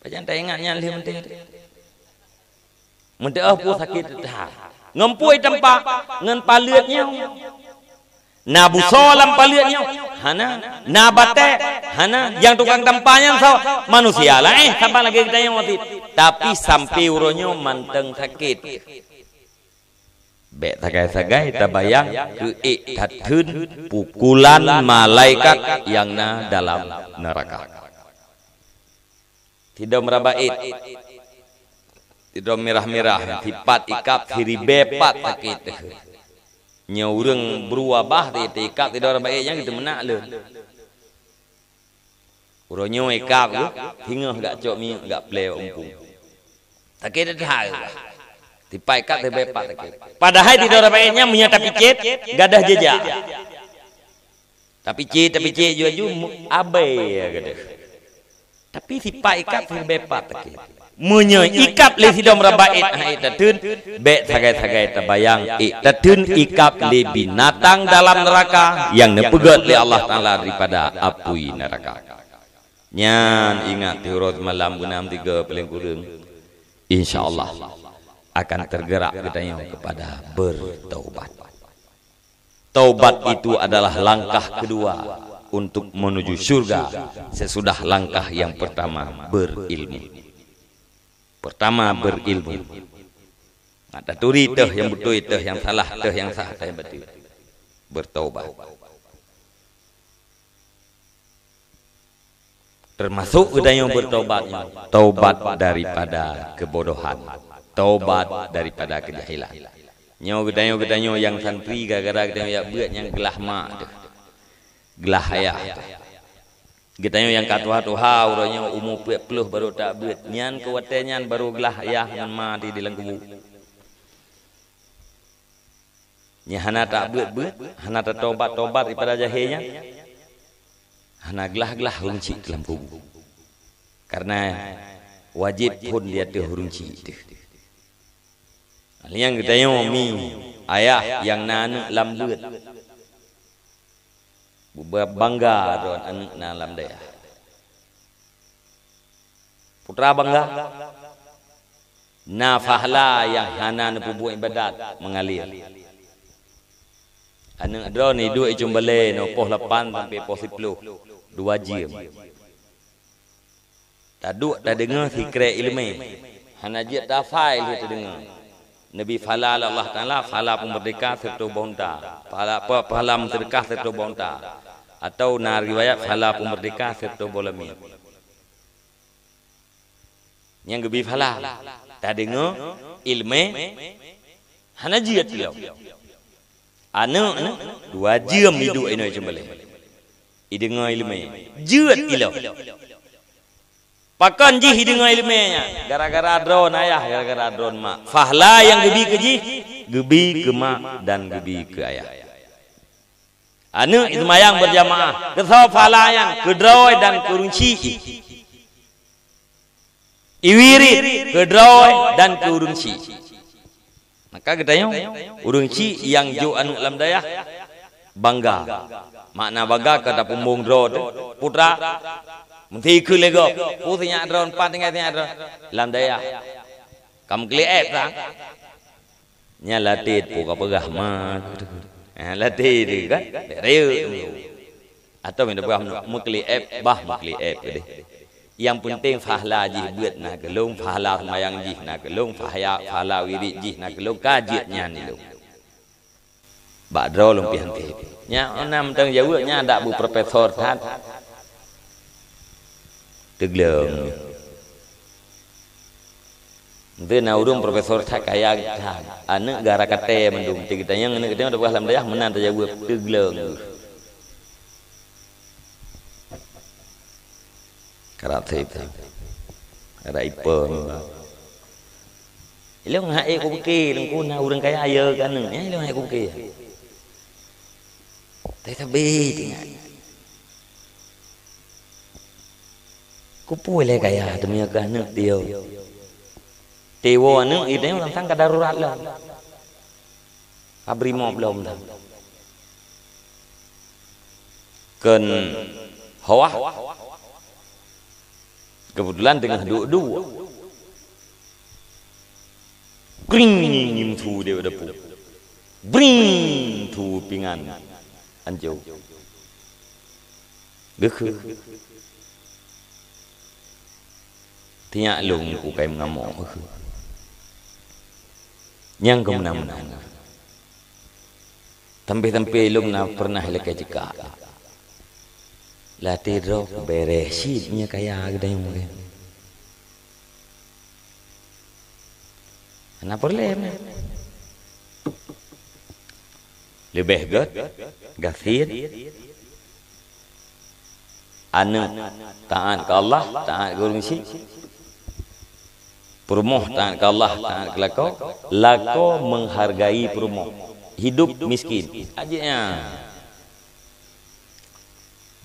Pajan tak ingatnya lih mati. Mati apa sakit dah ngempuai tempat ngan paliatnya na busolam paliatnya hana na bate hana yang tukang tempatnya sao manusia lah eh kapan lagi kita yang mati tapi sampai uronyo manteng sakit Bek sagai-sagai tabayang keik tatun pukulan malaikat yang na dalam neraka. Tidak merabait. Tidak merah-merah, hipat ikap, kiri bepat tak itu. Nyaureng beruabah tak itu ikap, tidak orang baiknya kita menak le. Urang nyawa ikap ke, tinggal gak cok mi, gak play umpung. Tak kira dah. Tipai kat tipai pat tak kira. Padahal tidak orang baiknya menyata picit, gadah jejak. Tapi cik, tapi cik juga abai ya gede, Tapi tipai ikat tipai bepat tak kira menyikap ikap le rabait ha itatun be thagai terbayang, tabayang itatun ikap le binatang dalam neraka yang nepegat le Allah Taala daripada api neraka. Nyan ingat di huruf malam gunam tiga paling kurang. Insyaallah akan tergerak kitanya kepada bertaubat. Taubat itu adalah langkah kedua untuk menuju surga sesudah langkah yang pertama berilmu. Pertama berilmu. Ada turi teh yang betul teh yang salah teh yang sah teh betul. bertobat. Termasuk kita yang bertobat, Taubat daripada kebodohan Taubat daripada kejahilan Nyawa kita yang kita yang santri Gara-gara kita yang buat yang gelah mak Getanya yang kat tuhat tu hau umu peluh baru tak buat nyan kuat nyan baru gelah ya mati di dilenggu. Nyahana tak buat buat, hana tak tobat tobat daripada jahenya. Hana gelah gelah runci di kubu. Karena wajib pun dia tu runci itu. Alian getanya umi ayah yang nan lambut bangga tuan anak na alam daya. Putra bangga. Na fahla yang hana na pubu ibadat mengalir. Anak dro ni dua ijum bele no poh lapan sampai poh sepuluh. Dua jam. Tak duk dengar sikre ilmu, Hana jit tak fail dia terdengar. Nabi falal lah, Allah Ta'ala falal pun merdeka serta bonta falal falal merdeka serta bonta atau na riwayat falal pun merdeka serta bolami yang gebi falal tak dengar ilmu hana jiat dia anu dua jam hidup ini cuma leh. idengar ilmu jiat ilah Pakan jih dengan ilmenya. Gara-gara drone ayah, gara-gara drone mak. Fahla yang gebi ke jih, gebi ke mak dan gebi ke ayah. Anu itu mayang berjamaah. Ketau fahla yang ke dan kurunci. Iwiri ke dan kurunci. Maka kita yang kurunci yang jauh anu lam dayah bangga. Makna bangga kata pembung drone putra Oh, lagi, eh, kan? atau bah มันทีคือเลยก็ผู้สัญญาดรอนปานยังไงสัญญาดรอนลำได้ยังกำกลีแอบสังเนี่ยละติดผูกกับเบกมาละติดกันเร็วอัตโนมัติเบกมันมุกลีแอบบ้ามุกลีแอบเลย yang penting fahla jih buat nak gelung fahla mayang jih nak gelung fahya fahla wiri jih nak gelung kajit ni lu badro lu pihan tepi nya enam tang jawa nya ada bu profesor tat được lượng Thế nào đúng professor thạc kaya thạc À nữ gà ra kate mình đúng Thì ta nhân nữ kate mà đọc làm đáy Mình nàn ta giải quyết tư lượng Cả ra thịp thì Rạy bơm Lúc ngã ế cũng kì Lúc ngã nào đúng kaya dơ cả nữ Lúc ngã cũng kì Thế ta bê thì ngại Kupuile kaya demi agana dia. Tewo anu ideu lantang kada darurat lah. Abri mau belum dah. Ken hawa. Kebetulan tengah dua-dua. Bring thu dia pada pu. Bring thu pingan anjau. Dekh. tiak lung ku kai mengamo nyang ke mana mana tempe tempe lung na pernah lekai jika latih ro beresi nya kaya ada yang mungkin Anak perlem. Lebih gat, gathir. Anak taat ke Allah, taat guru misi perumah taat ke Allah taat ke lako lako menghargai perumah hidup miskin ajinya ya.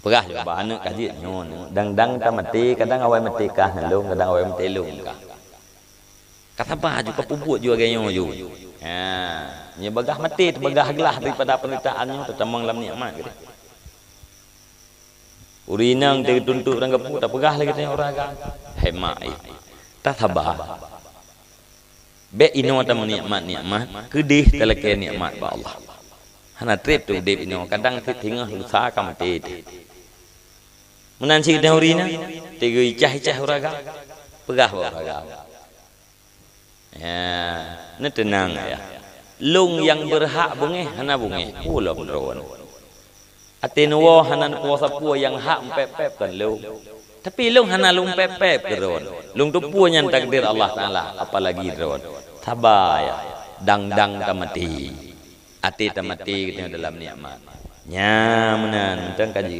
perah juga anak kaji nyon dang dang ta mati kadang awai mati kah nelung kadang awai mati lung kah kata apa, juga pubut juga gayo ju ha nya begah mati tu gelah daripada penderitaannya tetamang lam nikmat gitu urinang tertuntut rangkap tak pegah lagi tanya orang agak hemat eh tasabah be ino ta nikmat nikmat kedih telake nikmat ba Allah hana trip tu de ino kadang ti tengah lusa kam te menan si dauri na te gui cah cah uraga pegah uraga ya ne ya lung yang berhak bunge hana bunge pulo pulo ati nuwo hanan puasa puo yang hak pep pep kan lu Tapi lung hana lung pepep keron. Lung tu punya takdir Allah Taala apalagi keron. Tabaya dang-dang tamati. Ati tamati kita dalam nikmat. Nya menan tang kan kaji.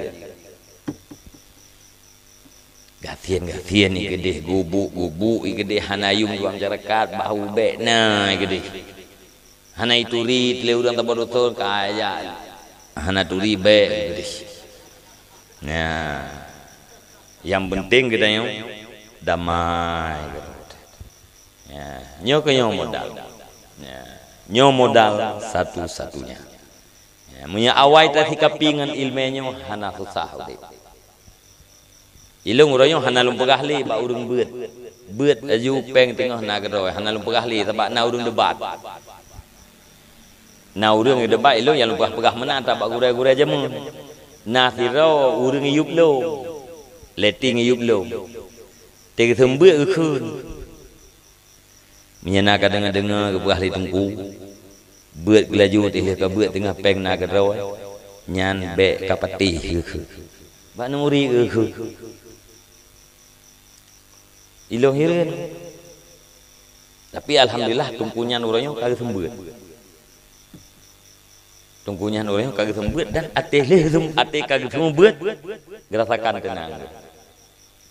Gathian gathian ni gede gubuk gubuk gede hanayum juang jarakat bahu bek na gede. Hanai turi tele urang tabarutul kaya. Hana turi bek gede. Nah. yang penting kita yang damai ya nyo ke modal ya nyo modal satu-satunya ya munya awai ta sikap pingan ilmenyo hana susah de ilung royong hana lumpuh ahli ba urung beut beut aju peng tengah na geroy hana lumpuh ahli sebab na urung debat na urung debat ilung yang lumpuh pegah mena ta ba gure-gure jemu na tiro urung yup lo Letting ayub belum. Tiga tembue ukur. Menyenangkan dengan dengar ke buah ditunggu. Buat gelaju tiga ke buat tengah peng nak kerawai. Nyan be kapati ukur. Bak nuri ukur. Ilohiran. Tapi alhamdulillah tungkunya nuranya kagak tembue. Tungkunya nuranya kagak tembue dan ateh leh tum ateh kagak tembue. Gerasakan tenang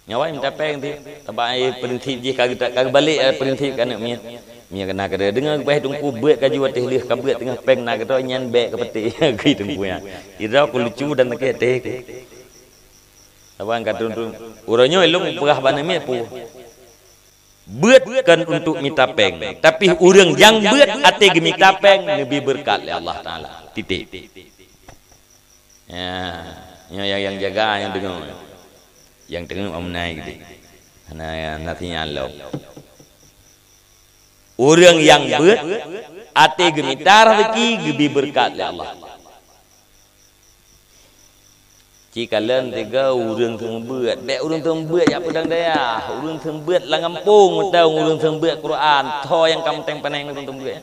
nyawa yang tapai yang tip tapai ai prinsip ji kag tak kag balik ai eh, prinsip kan nak mia mia kena kada dengar ke tungku buat kaju teh lih ka buat tengah peng nak kata nyen bek ke peti ki tungku ya ira ku lucu dan nak teh ku tawan kat tuntun uranyo elung bana mia pu buatkan untuk minta peng tapi orang yang buat ate minta tapeng lebih berkat ya Allah taala titik ya yang yang jaga yang dengar yang dengan orang menaik karena yang nanti nyalau orang yang ber ati gemitar lagi gebi berkat oleh Allah jika lain tiga orang tembuat Bek orang tembuat yang pedang daya Orang tembuat lah ngampung Tahu orang tembuat Quran Tho yang kamu teng panang orang tembuat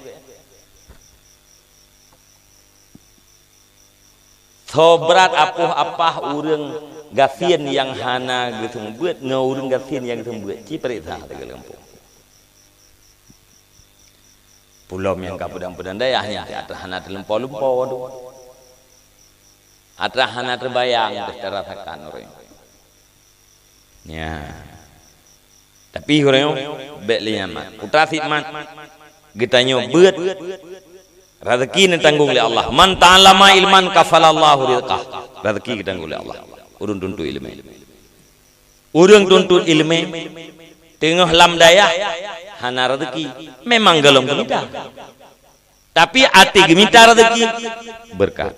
Tho berat apa apa orang gafian yang hana gitu buat ngaurun gafian yang gitu buat ci perita ada gelempo pulau yang kapudang pudang daya hanya atra hana terlempo lumpo wadu atra hana terbayang terterasakan orang ya tapi orang bet liamat putra fitmat gitanyo beut rezeki ini tanggung oleh Allah man ta'allama ilman kafalallahu rizqah rezeki ditanggung oleh Allah urun tuntu ilme urung tuntu ilme tengah lam daya hana rezeki memang gelom gemita tapi ati gemita radki berkah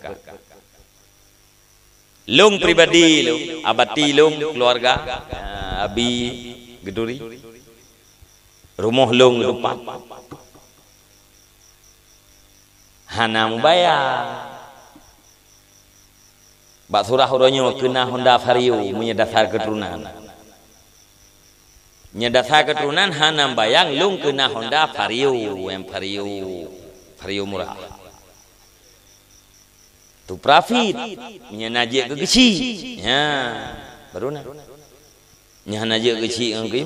lung pribadi lung abati lung keluarga abi geduri rumah lung lupa hana mubayar Bak surah horonyo kena honda fariu munya dasar keturunan nya dasar keturunan hanam bayang lung kena honda fariu em fariu fariu murah tu profit nya naji ke keci ya baru na nya naji ke keci engke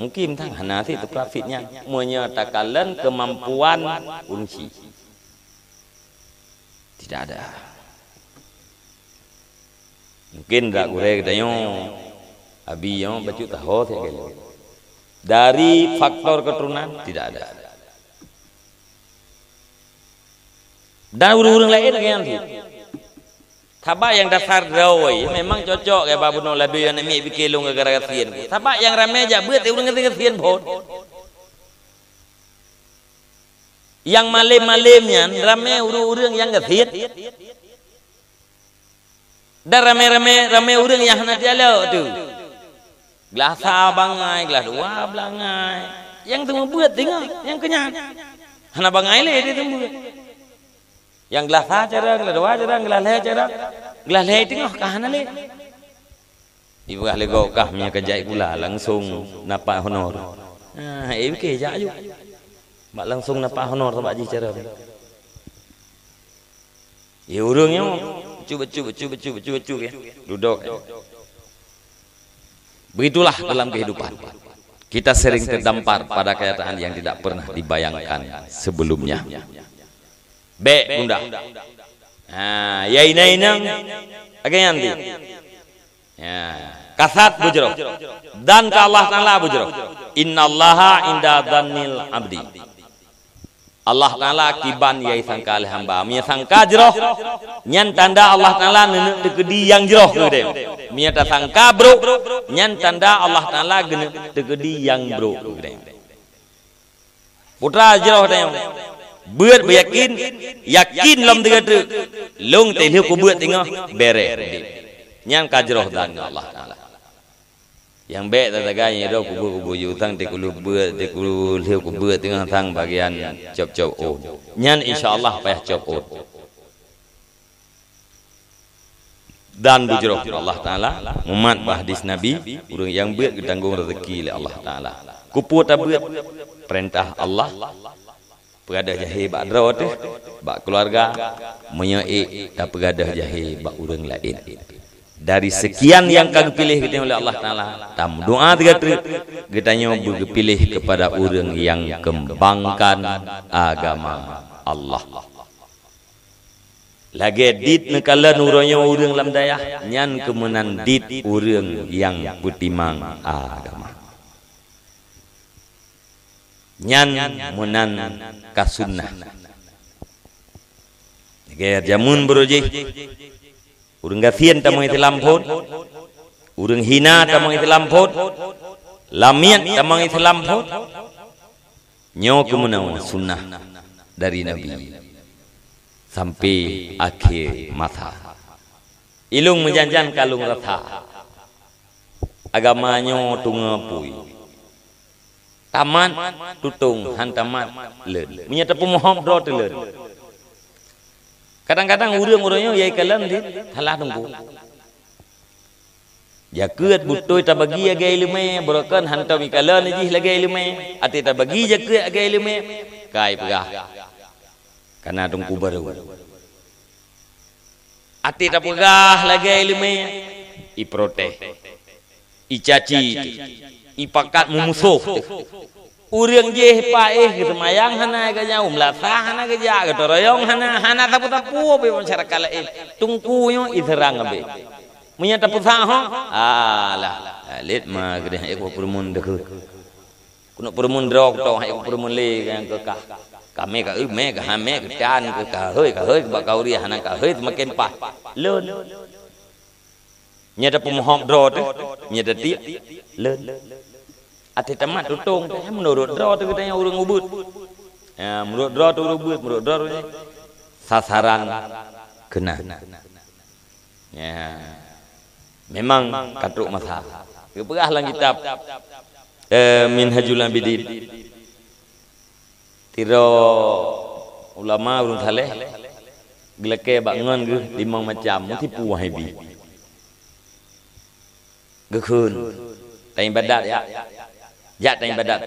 mungkin tang hana si tu profitnya menyatakan kemampuan kunci tidak ada Mungkin tak kurek kita yang Abi yang baju tahu sekali. Dari faktor keturunan tidak ada. Dan urung-urung lain lagi nanti. Tapa yang dasar rawai ya, memang cocok ke babu nak labi yang nemi bikelung gara-gara sian. Sabak yang ramai ja buat urung ngerti sian bot. Yang malam malemnya ramai urung-urung yang ngerti. Dah ramai-ramai orang yang nak jalan tu. Gelasa bangai, gelasa dua belangai. Yang tu buat tengok, yang kenyang. Hana bangai leh dia tu Yang gelasa cara, gelasa dua cara, gelasa leh cara. Gelasa leh tengok, kahana leh. Ibu kah lego kah mian kejai pula langsung napa honor. Ah, ibu eh, kejai ayuk. Mak langsung napa honor sama jicara. Ya eh, urung yang becu, becu, becu, becu, becu, becu ya. Duduk. Ya. Begitulah dalam kehidupan. Kita sering terdampar pada kenyataan yang tidak pernah dibayangkan sebelumnya. B, bunda. Nah, ya ina inang Again nanti. Ya. Kasat bujro. Dan ke Allah Ta'ala bujro. Inna allaha inda dhanil abdi. Allah Ta'ala kiban yai sangka alih hamba Mia sangka jiroh Nyan tanda Allah Ta'ala genuk tegedi yang jiroh Mia ta sangka bro Nyan tanda Allah Ta'ala genuk tegedi yang bro Putra jiroh tanya Buat berjakin Yakin lom tiga tu Lung tenuh ku buat tengah bere, Nyan kajiroh dan Allah Ta'ala yang baik tataganya ro kubur kubur yutang te kulu bua te kulu leu kubur tengah tang bagian cop cop o nyan insyaallah payah cop o oh. dan bujurok Allah taala umat bahdis nabi burung yang beut ditanggung rezeki oleh Allah taala kupu ta beut perintah Allah pegadah jahe bak dro teh bak keluarga menyoi ta pegadah jahe bak urang lain dari sekian yang kami pilih kita oleh Allah Taala tam doa tiga kita hanya pilih kepada orang yang kembangkan agama Allah lagi dit nekala nuranya orang lam dayah nyan kemenan dit orang yang putimang agama nyan menan kasunnah Gaya jamun beroji Urang gafian tamang itu lampot. Urang hina tamang itu lampot. Lamiat tamang itu lampot. Nyawa kemenangan sunnah dari Nabi sampai akhir mata, Ilung menjanjan kalung rata. Agamanya tunga pui. taman tutung hantaman led. menyata mohon dot led kadang-kadang urang-urangnya yai kalan di halah nunggu ya kuat butoi ta bagi agai ya lume borokan hantam ikalan ji lagai lume ati ta bagi ja kuat agai lume kai pegah kana tungku baru ati ta pegah lagai lume i prote i caci i pakat mumusuh Uriang je pa eh gitu mayang hana ga nya umla sa hana ga ja gitu royong hana hana tapu tapu be mon sarakala eh tungku yo idhrang be munya tapu sa ho ala let ma gre ek purmun dekh kuno purmun drok to ek purmun le yang ke ka kami ka me ka me ka tan ka ka hoi ka hoi ba kauri hana ka hoi makin pa lon nya tapu mohom drot nya tati lon Ati temat tutung tanya eh, menurut dro tu katanya urung ubut. Ya, menurut dro tu urung ubut, menurut dro tu sasaran kena. Ya. Memang katuk masalah. Ke perah lang kitab. Eh min abidin. Tiro ulama urung sale. Gleke bangun ge limang macam mesti puah ibi. Gekun. Tain badat ya jat tang ibadat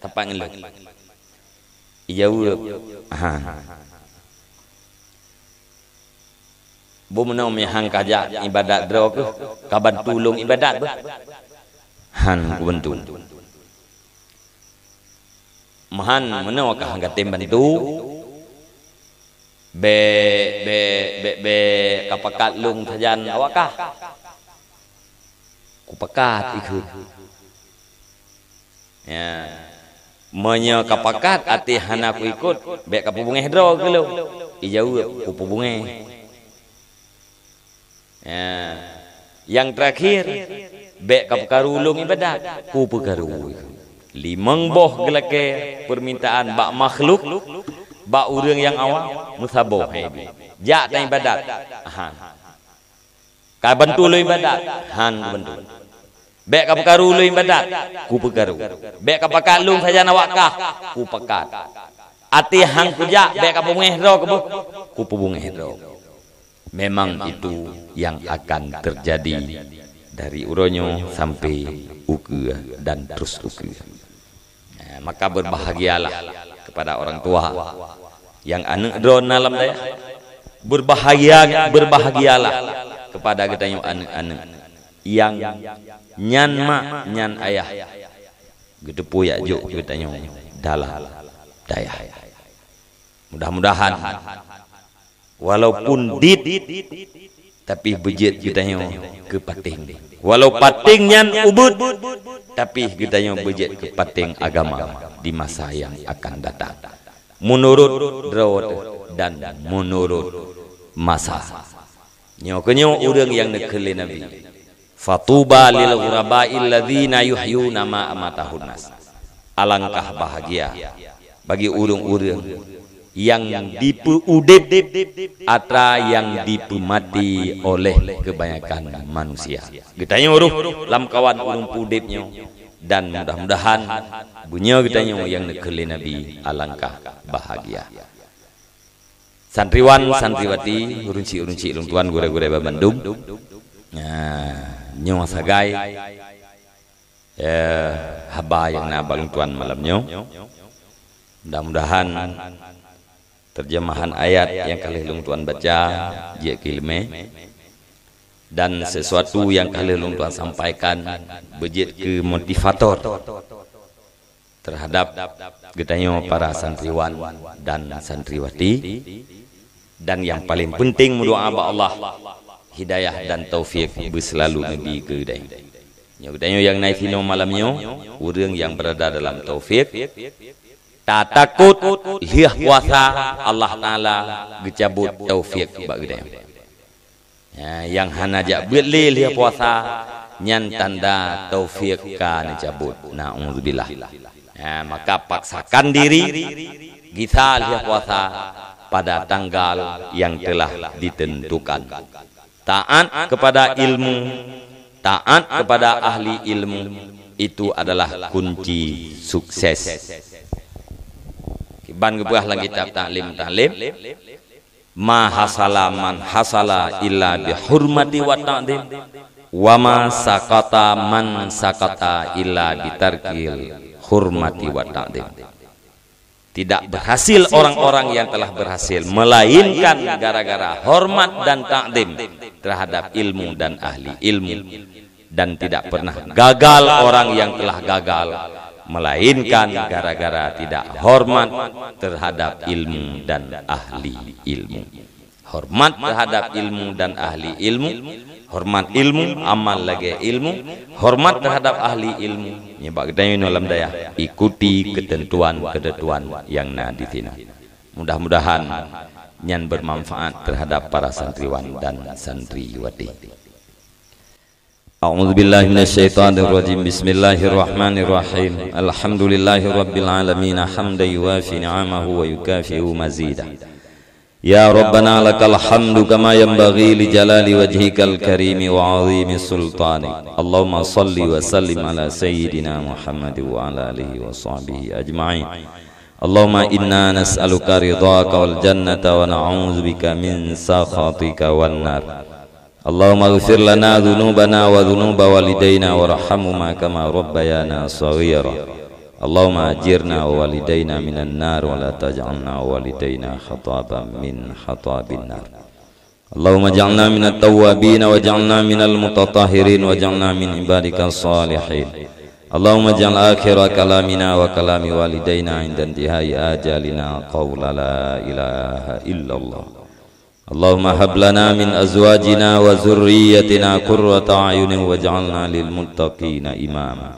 tepang lu iyau ha bu menau mi hang kaja ibadat dro ke ka bantu ibadat be han ku bantu mahan menau ka hang tem bantu be be be be kapakat lung tajan awakah ku pekat ikut ya menya kapakat ati hanaku ikut bek ka pupunge hedro gelo ijau pupunge ya yang terakhir bek ka karulung ibadah ku pegaru limang boh gelake permintaan bak makhluk bak urang yang awam musabo hebi ja ta ibadah ha ka bentu lu ibadah han bentu Bek ka pekaru lu imbadat, ku pekaru. Bek ka pakalung saja nawakah, ku pakat. Ati hang kuja, bek ka pemungeh ro ku ku pemungeh ro. Memang itu yang akan terjadi dari uronyo sampai uke dan terus uke. Ya, maka berbahagialah kepada orang tua yang anak ro dalam daya. Berbahagia berbahagialah kepada kita yang anak-anak yang anu anu anu. nyan mak nyan ayah gitu puyak juk kita nyong dalah dayah. mudah-mudahan walaupun dit tapi bejit kita nyong ke pating walau pating nyan ubud, tapi kita nyong bejit ke pating agama di masa yang akan datang menurut drawat dan menurut masa nyong kenyong urang yang nak nekeli nabi Fatuba lil ghurabai alladzina yuhyuna ma amatahun nas. Alangkah bahagia bagi urung-urung yang diudip atau yang dipemati oleh kebanyakan manusia. Kitanya urung lam kawan urung pudipnya dan mudah-mudahan bunya kitanya yang nekeli Nabi alangkah bahagia. Santriwan santriwati urunci urunci urung tuan gure-gure babandum. Nah, sagai eh, haba yang nabang tuan malamnya mudah-mudahan terjemahan ayat yang lung tuan baca dia kilme dan sesuatu yang lung tuan sampaikan bejit ke motivator terhadap getanya para santriwan dan santriwati dan yang paling penting mendoa Allah hidayah dan taufik selalu ngebi ke dai. yang naik hino malamnya, urang yang berada dalam taufik tak takut liah kuasa Allah Taala gecabut taufik bagi dia. Ya, yang hanaja beli liah puasa nyan tanda taufik kan cabut. Nauzubillah. Ya, maka paksakan diri kita liah puasa pada tanggal yang telah ditentukan. Taat kepada ilmu, taat kepada ahli ilmu itu adalah kunci sukses. Ban gebuah lagi kitab tahlim tahlim. Ma hasala man hasala illa bihurmati wa ta'dim wa ma sakata man sakata illa bitarkil hurmati wa ta'dim. Tidak berhasil orang-orang yang telah berhasil melainkan gara-gara hormat dan takdim terhadap ilmu dan ahli ilmu dan tidak pernah gagal orang yang telah gagal melainkan gara-gara tidak hormat terhadap ilmu dan ahli ilmu hormat terhadap ilmu dan ahli ilmu hormat ilmu amal lagi ilmu hormat terhadap ahli ilmu nyebab dalam daya ikuti ketentuan-ketentuan yang naditina mudah-mudahan yang bermanfaat terhadap para santriwan dan santriwati. A'udzubillahi minasyaitonirrajim. Bismillahirrahmanirrahim. Alhamdulillahirabbil alamin hamdan yuwafi ni'amahu wa yukafi'u mazida. Ya Rabbana lakal hamdu kama yanbaghi li jalali wajhikal karim wa 'azimi sultani. Allahumma salli wa sallim ala sayyidina Muhammad wa ala alihi wa sahbihi ajma'in. اللهم إنا نسألك رضاك والجنة ونعوذ بك من سخطك والنار اللهم اغفر لنا ذنوبنا وذنوب والدينا وارحمهما كما ربيانا صغيرا اللهم أجرنا ووالدينا من النار ولا تجعلنا ووالدينا خطابا من خطاب النار اللهم اجعلنا من التوابين واجعلنا من المتطهرين واجعلنا من عبادك الصالحين اللهم اجعل آخر كلامنا وكلام والدينا عند انتهاء آجالنا قول لا إله إلا الله اللهم هب لنا من أزواجنا وذريتنا قرة أعين واجعلنا للمتقين إماما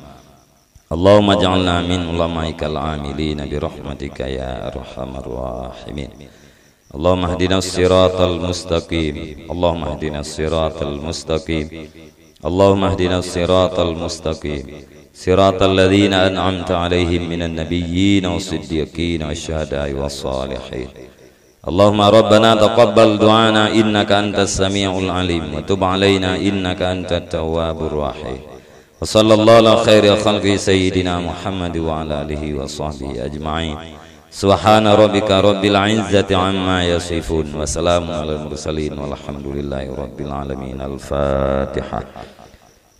اللهم اجعلنا من علمائك العاملين برحمتك يا أرحم الراحمين اللهم اهدنا الصراط المستقيم اللهم اهدنا الصراط المستقيم اللهم اهدنا الصراط المستقيم صراط الذين أنعمت عليهم من النبيين والصديقين والشهداء والصالحين اللهم ربنا تقبل دعانا إنك أنت السميع العليم وتب علينا إنك أنت التواب الرحيم وصلى الله على خير خلق سيدنا محمد وعلى آله وصحبه أجمعين سبحان ربك رب العزة عما يصفون وسلام على المرسلين والحمد لله رب العالمين الفاتحة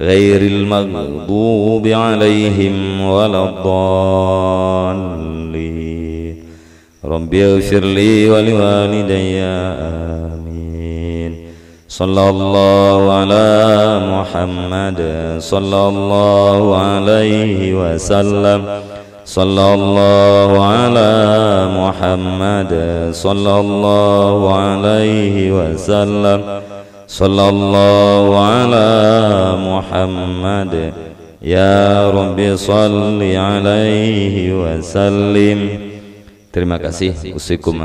غير المغضوب عليهم ولا الضالين رب اغفر لي ولوالدي آمين صلى الله على محمد صلى الله عليه وسلم صلى الله على محمد صلى الله عليه وسلم صلى الله على محمد يا رب صل عليه وسلم Terima kasih. Usikum